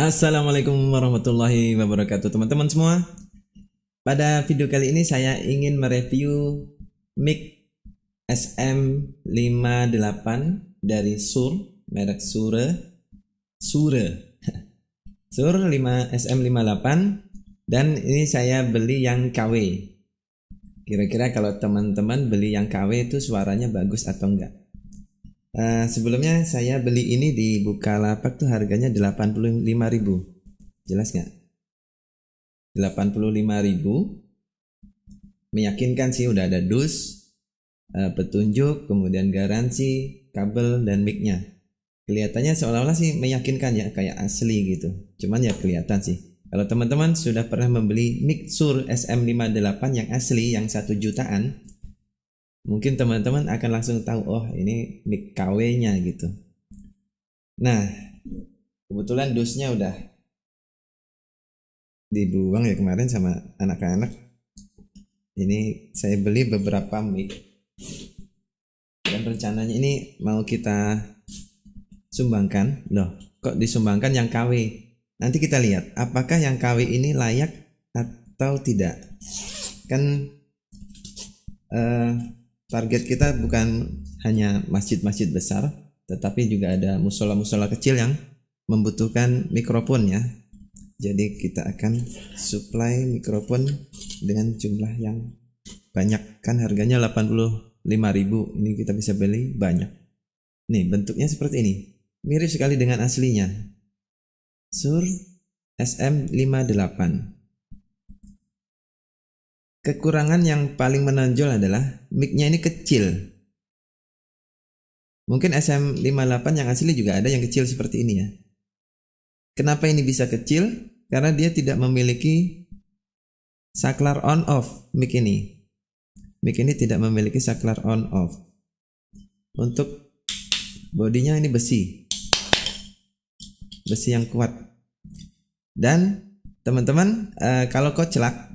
Assalamualaikum warahmatullahi wabarakatuh teman-teman semua Pada video kali ini saya ingin mereview mic SM58 dari Sur merek Sure Sure Sur 5 SM58 dan ini saya beli yang KW Kira-kira kalau teman-teman beli yang KW itu suaranya bagus atau enggak Uh, sebelumnya saya beli ini di Bukalapak tuh harganya 85.000. Jelas nggak? 85.000. Meyakinkan sih udah ada dus, uh, petunjuk, kemudian garansi, kabel dan mic-nya. Kelihatannya seolah-olah sih meyakinkan ya kayak asli gitu. Cuman ya kelihatan sih. Kalau teman-teman sudah pernah membeli mic Sur SM58 yang asli yang satu jutaan, mungkin teman-teman akan langsung tahu oh ini mic KW-nya gitu. Nah, kebetulan dusnya udah dibuang ya kemarin sama anak-anak. Ini saya beli beberapa mic dan rencananya ini mau kita sumbangkan. Loh, kok disumbangkan yang KW? Nanti kita lihat apakah yang KW ini layak atau tidak. Kan uh, target kita bukan hanya masjid-masjid besar, tetapi juga ada musola-musola kecil yang membutuhkan mikrofon ya. Jadi kita akan supply mikrofon dengan jumlah yang banyak kan harganya 85.000. Ini kita bisa beli banyak. Nih, bentuknya seperti ini. Mirip sekali dengan aslinya. Sur SM58 kekurangan yang paling menonjol adalah mic-nya ini kecil. Mungkin SM58 yang asli juga ada yang kecil seperti ini ya. Kenapa ini bisa kecil? Karena dia tidak memiliki saklar on off mic ini. Mic ini tidak memiliki saklar on off. Untuk bodinya ini besi. Besi yang kuat. Dan teman-teman, eh, kalau kau celak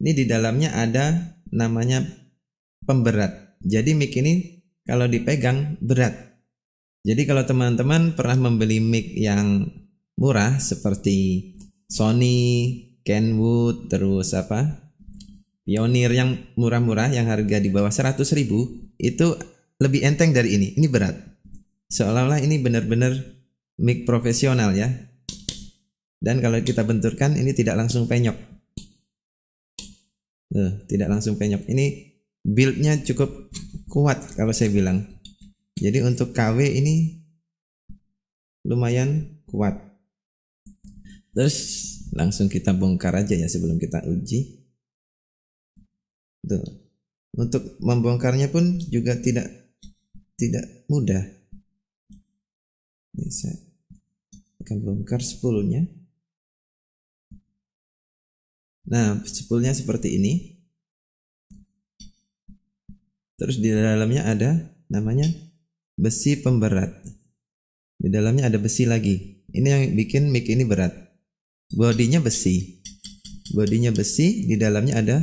ini di dalamnya ada namanya pemberat. Jadi mic ini kalau dipegang berat. Jadi kalau teman-teman pernah membeli mic yang murah seperti Sony, Kenwood, terus apa? Pioneer yang murah-murah yang harga di bawah 100 ribu itu lebih enteng dari ini. Ini berat. Seolah-olah ini benar-benar mic profesional ya. Dan kalau kita benturkan ini tidak langsung penyok. Tuh, tidak langsung penyok. Ini buildnya cukup kuat kalau saya bilang. Jadi untuk KW ini lumayan kuat. Terus langsung kita bongkar aja ya sebelum kita uji. Tuh. Untuk membongkarnya pun juga tidak tidak mudah. Ini saya akan bongkar sepuluhnya Nah, sepulnya seperti ini. Terus di dalamnya ada namanya besi pemberat. Di dalamnya ada besi lagi. Ini yang bikin mic ini berat. Bodinya besi. Bodinya besi, di dalamnya ada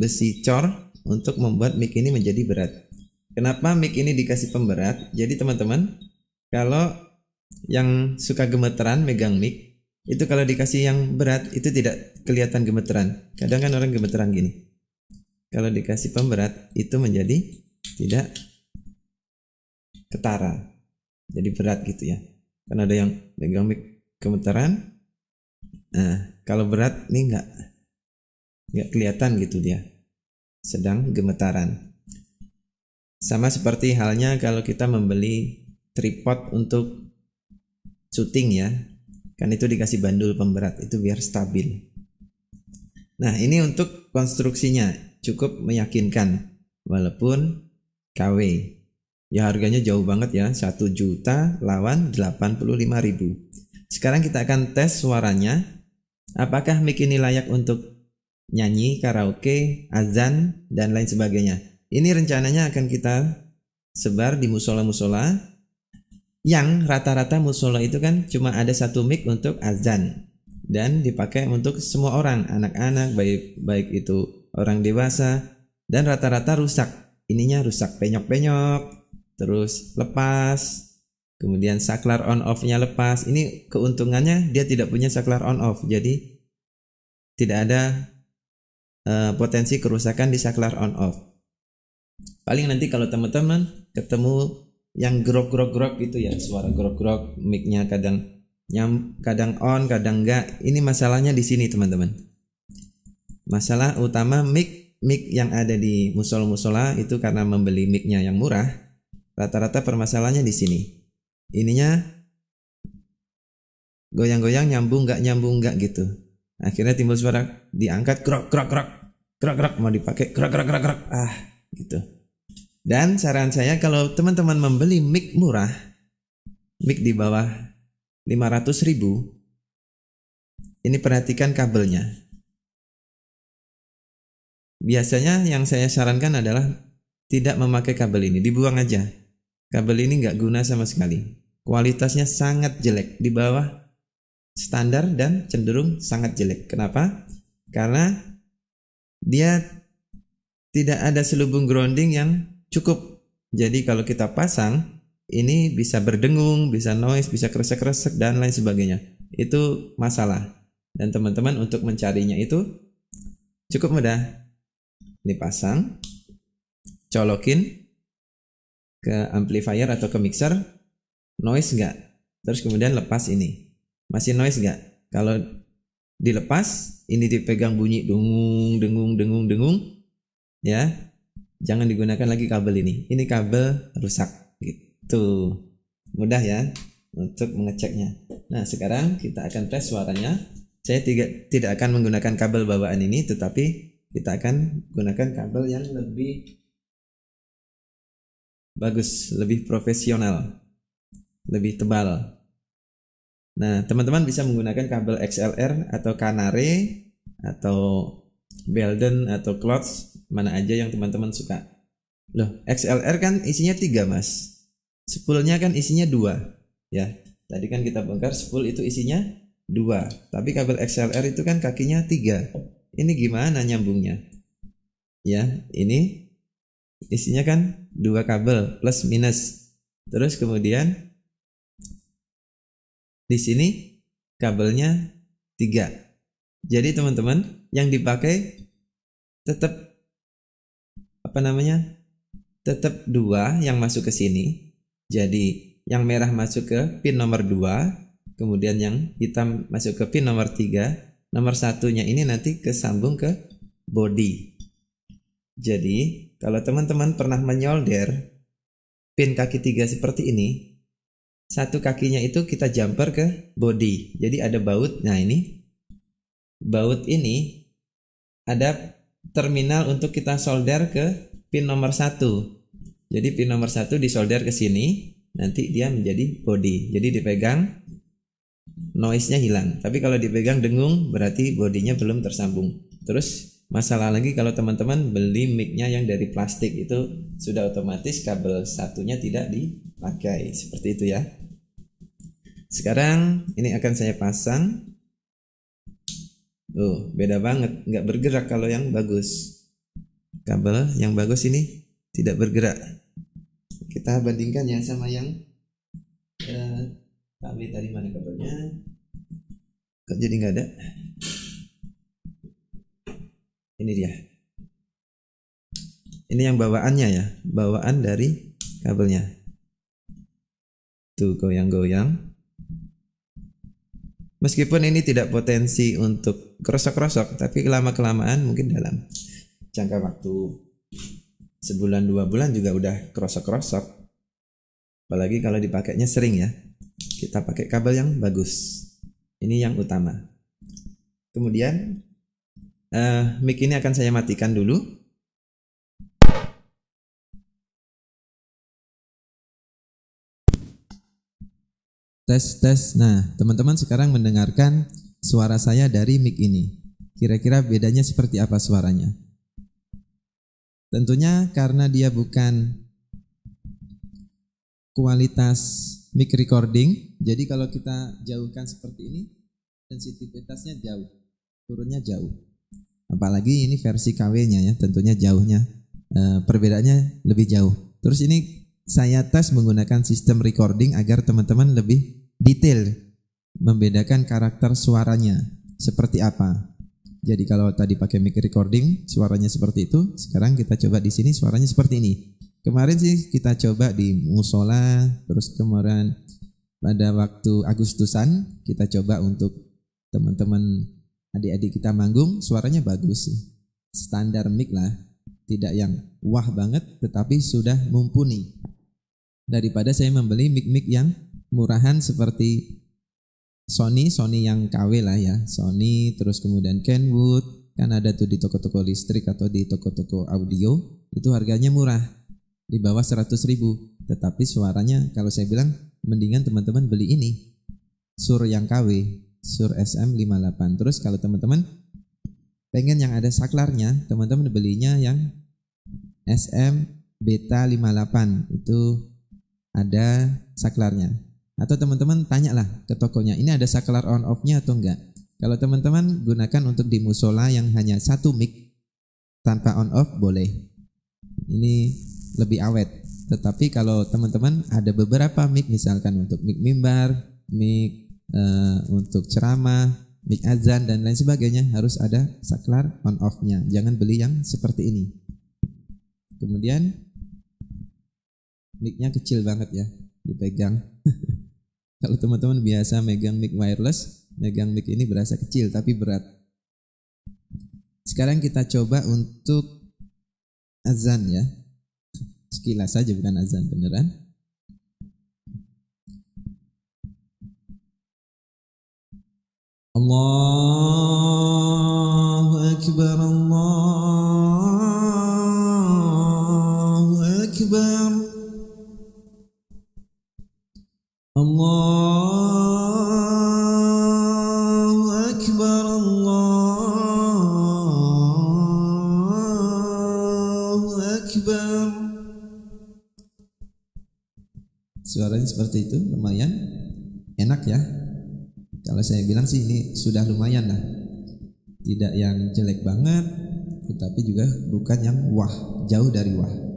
besi cor untuk membuat mic ini menjadi berat. Kenapa mic ini dikasih pemberat? Jadi teman-teman, kalau yang suka gemeteran megang mic, itu kalau dikasih yang berat itu tidak kelihatan gemeteran. Kadang kan orang gemeteran gini. Kalau dikasih pemberat itu menjadi tidak ketara. Jadi berat gitu ya. Kan ada yang pegang mic gemeteran. Nah, kalau berat ini enggak nggak kelihatan gitu dia sedang gemetaran sama seperti halnya kalau kita membeli tripod untuk syuting ya kan itu dikasih bandul pemberat itu biar stabil nah ini untuk konstruksinya cukup meyakinkan walaupun KW ya harganya jauh banget ya 1 juta lawan 85 ribu sekarang kita akan tes suaranya apakah mic ini layak untuk nyanyi, karaoke, azan, dan lain sebagainya ini rencananya akan kita sebar di musola-musola yang rata-rata musola itu kan cuma ada satu mic untuk azan dan dipakai untuk semua orang, anak-anak baik baik itu orang dewasa dan rata-rata rusak. Ininya rusak penyok-penyok, terus lepas, kemudian saklar on off-nya lepas. Ini keuntungannya dia tidak punya saklar on off. Jadi tidak ada uh, potensi kerusakan di saklar on off. Paling nanti kalau teman-teman ketemu yang gerok-gerok-gerok gitu ya suara gerok-gerok micnya kadang nyam kadang on kadang enggak ini masalahnya di sini teman-teman masalah utama mic mic yang ada di musol-musola itu karena membeli micnya yang murah rata-rata permasalahannya di sini ininya goyang-goyang nyambung enggak nyambung enggak gitu akhirnya timbul suara diangkat krok krok krok krok krok mau dipakai krok krok krok krok ah gitu dan saran saya kalau teman-teman membeli mic murah, mic di bawah 500 ribu, ini perhatikan kabelnya. Biasanya yang saya sarankan adalah tidak memakai kabel ini, dibuang aja. Kabel ini nggak guna sama sekali. Kualitasnya sangat jelek, di bawah standar dan cenderung sangat jelek. Kenapa? Karena dia tidak ada selubung grounding yang cukup. Jadi kalau kita pasang ini bisa berdengung, bisa noise, bisa keresek-keresek dan lain sebagainya. Itu masalah. Dan teman-teman untuk mencarinya itu cukup mudah. Ini pasang, colokin ke amplifier atau ke mixer, noise nggak? Terus kemudian lepas ini. Masih noise nggak? Kalau dilepas, ini dipegang bunyi dengung dengung dengung dengung ya jangan digunakan lagi kabel ini ini kabel rusak gitu mudah ya untuk mengeceknya nah sekarang kita akan tes suaranya saya tidak tidak akan menggunakan kabel bawaan ini tetapi kita akan gunakan kabel yang lebih bagus lebih profesional lebih tebal nah teman-teman bisa menggunakan kabel XLR atau Canare atau Belden atau Clots mana aja yang teman-teman suka. Loh, XLR kan isinya tiga Mas. Spoolnya kan isinya dua ya. Tadi kan kita bongkar spool itu isinya dua tapi kabel XLR itu kan kakinya tiga Ini gimana nyambungnya? Ya, ini isinya kan dua kabel plus minus. Terus kemudian di sini kabelnya tiga Jadi teman-teman yang dipakai tetap apa namanya tetap dua yang masuk ke sini jadi yang merah masuk ke pin nomor 2 kemudian yang hitam masuk ke pin nomor 3 nomor satunya ini nanti kesambung ke body jadi kalau teman-teman pernah menyolder pin kaki tiga seperti ini satu kakinya itu kita jumper ke body jadi ada baut nah ini baut ini ada terminal untuk kita solder ke pin nomor satu. Jadi pin nomor satu disolder ke sini, nanti dia menjadi body. Jadi dipegang noise-nya hilang. Tapi kalau dipegang dengung berarti bodinya belum tersambung. Terus masalah lagi kalau teman-teman beli mic-nya yang dari plastik itu sudah otomatis kabel satunya tidak dipakai. Seperti itu ya. Sekarang ini akan saya pasang Tuh, beda banget, nggak bergerak kalau yang bagus. Kabel yang bagus ini tidak bergerak. Kita bandingkan ya sama yang eh, kami tadi mana kabelnya? Kok jadi nggak ada? Ini dia. Ini yang bawaannya ya, bawaan dari kabelnya. Tuh goyang-goyang. Meskipun ini tidak potensi untuk kerosok-kerosok, tapi kelama-kelamaan mungkin dalam jangka waktu sebulan dua bulan juga udah kerosok-kerosok. Apalagi kalau dipakainya sering ya. Kita pakai kabel yang bagus. Ini yang utama. Kemudian uh, mic ini akan saya matikan dulu Tes tes. Nah, teman-teman sekarang mendengarkan suara saya dari mic ini. Kira-kira bedanya seperti apa suaranya? Tentunya karena dia bukan kualitas mic recording. Jadi kalau kita jauhkan seperti ini, sensitivitasnya jauh, turunnya jauh. Apalagi ini versi KW-nya ya, tentunya jauhnya e, perbedaannya lebih jauh. Terus ini saya tes menggunakan sistem recording agar teman-teman lebih detail membedakan karakter suaranya seperti apa. Jadi kalau tadi pakai mic recording suaranya seperti itu, sekarang kita coba di sini suaranya seperti ini. Kemarin sih kita coba di musola, terus kemarin pada waktu Agustusan kita coba untuk teman-teman adik-adik kita manggung, suaranya bagus sih. Standar mic lah, tidak yang wah banget tetapi sudah mumpuni. Daripada saya membeli mic-mic yang murahan seperti Sony, Sony yang KW lah ya, Sony terus kemudian Kenwood, kan ada tuh di toko-toko listrik atau di toko-toko audio, itu harganya murah, di bawah 100 ribu. Tetapi suaranya kalau saya bilang mendingan teman-teman beli ini, Sur yang KW, Sur SM58. Terus kalau teman-teman pengen yang ada saklarnya, teman-teman belinya yang SM Beta 58, itu ada saklarnya atau teman-teman tanyalah ke tokonya, ini ada saklar on off-nya atau enggak? Kalau teman-teman gunakan untuk di musola yang hanya satu mic tanpa on off boleh. Ini lebih awet. Tetapi kalau teman-teman ada beberapa mic misalkan untuk mic mimbar, mic uh, untuk ceramah, mic azan dan lain sebagainya harus ada saklar on off-nya. Jangan beli yang seperti ini. Kemudian mic-nya kecil banget ya dipegang. Kalau teman-teman biasa megang mic wireless, megang mic ini berasa kecil tapi berat. Sekarang kita coba untuk azan ya. Sekilas saja bukan azan beneran. الله أكبر الله أكبر Suaranya seperti itu lumayan enak ya. Kalau saya bilang sih ini sudah lumayan lah. Tidak yang jelek banget, tetapi juga bukan yang wah, jauh dari wah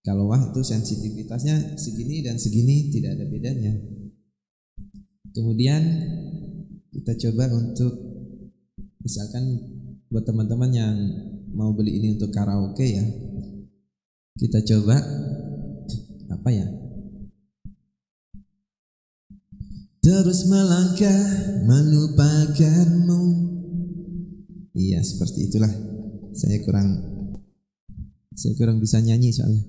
kalau wah itu sensitivitasnya segini dan segini tidak ada bedanya kemudian kita coba untuk misalkan buat teman-teman yang mau beli ini untuk karaoke ya kita coba apa ya terus melangkah melupakanmu iya seperti itulah saya kurang saya kurang bisa nyanyi soalnya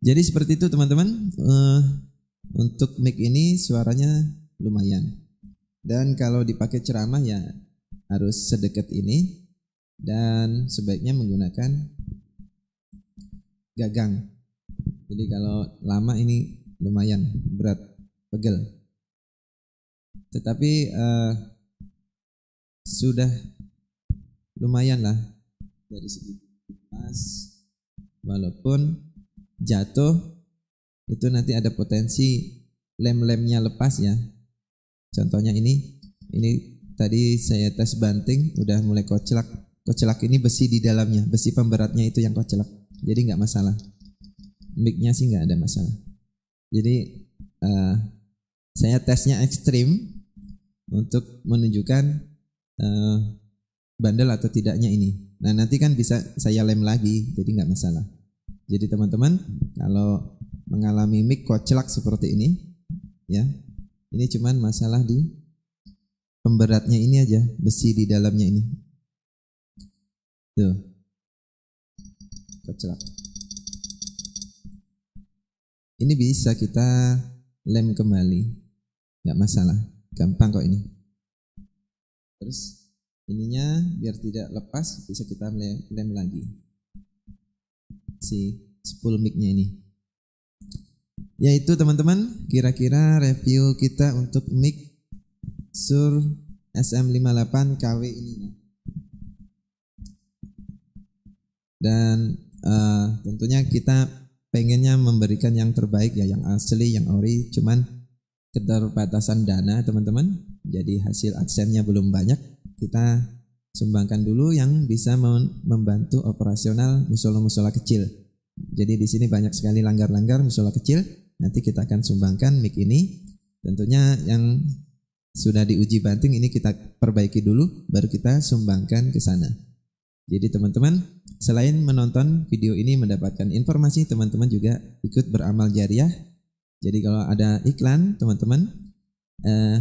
jadi seperti itu teman-teman. Uh, untuk mic ini suaranya lumayan. Dan kalau dipakai ceramah ya harus sedekat ini dan sebaiknya menggunakan gagang. Jadi kalau lama ini lumayan berat, pegel. Tetapi uh, sudah lumayan lah dari segi kualitas walaupun jatuh itu nanti ada potensi lem-lemnya lepas ya. Contohnya ini, ini tadi saya tes banting udah mulai kocelak. Kocelak ini besi di dalamnya, besi pemberatnya itu yang kocelak. Jadi nggak masalah. Micnya sih nggak ada masalah. Jadi uh, saya tesnya ekstrim untuk menunjukkan uh, bandel atau tidaknya ini. Nah nanti kan bisa saya lem lagi, jadi nggak masalah. Jadi teman-teman, kalau mengalami mic kocelak seperti ini, ya, ini cuman masalah di pemberatnya ini aja, besi di dalamnya ini. Tuh. Kocelak. Ini bisa kita lem kembali. Nggak masalah. Gampang kok ini. Terus ininya biar tidak lepas bisa kita lem lagi si spool mic-nya ini. Yaitu teman-teman, kira-kira review kita untuk mic Sur SM58 KW ini. Dan uh, tentunya kita pengennya memberikan yang terbaik ya, yang asli, yang ori, cuman keterbatasan dana teman-teman. Jadi hasil adsense belum banyak. Kita sumbangkan dulu yang bisa membantu operasional musola-musola kecil. Jadi di sini banyak sekali langgar-langgar musola kecil. Nanti kita akan sumbangkan mic ini. Tentunya yang sudah diuji banting ini kita perbaiki dulu, baru kita sumbangkan ke sana. Jadi teman-teman, selain menonton video ini mendapatkan informasi, teman-teman juga ikut beramal jariah. Jadi kalau ada iklan, teman-teman eh,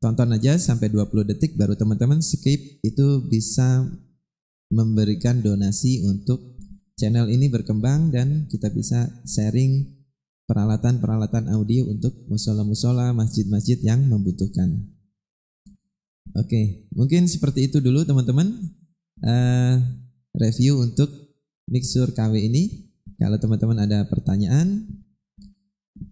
tonton aja sampai 20 detik baru teman-teman skip itu bisa memberikan donasi untuk channel ini berkembang dan kita bisa sharing peralatan-peralatan audio untuk musola-musola, masjid-masjid yang membutuhkan. Oke, mungkin seperti itu dulu teman-teman uh, review untuk mixer KW ini. Kalau teman-teman ada pertanyaan,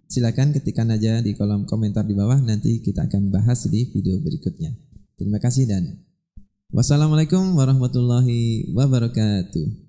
Silakan ketikkan aja di kolom komentar di bawah nanti kita akan bahas di video berikutnya. Terima kasih dan wassalamualaikum warahmatullahi wabarakatuh.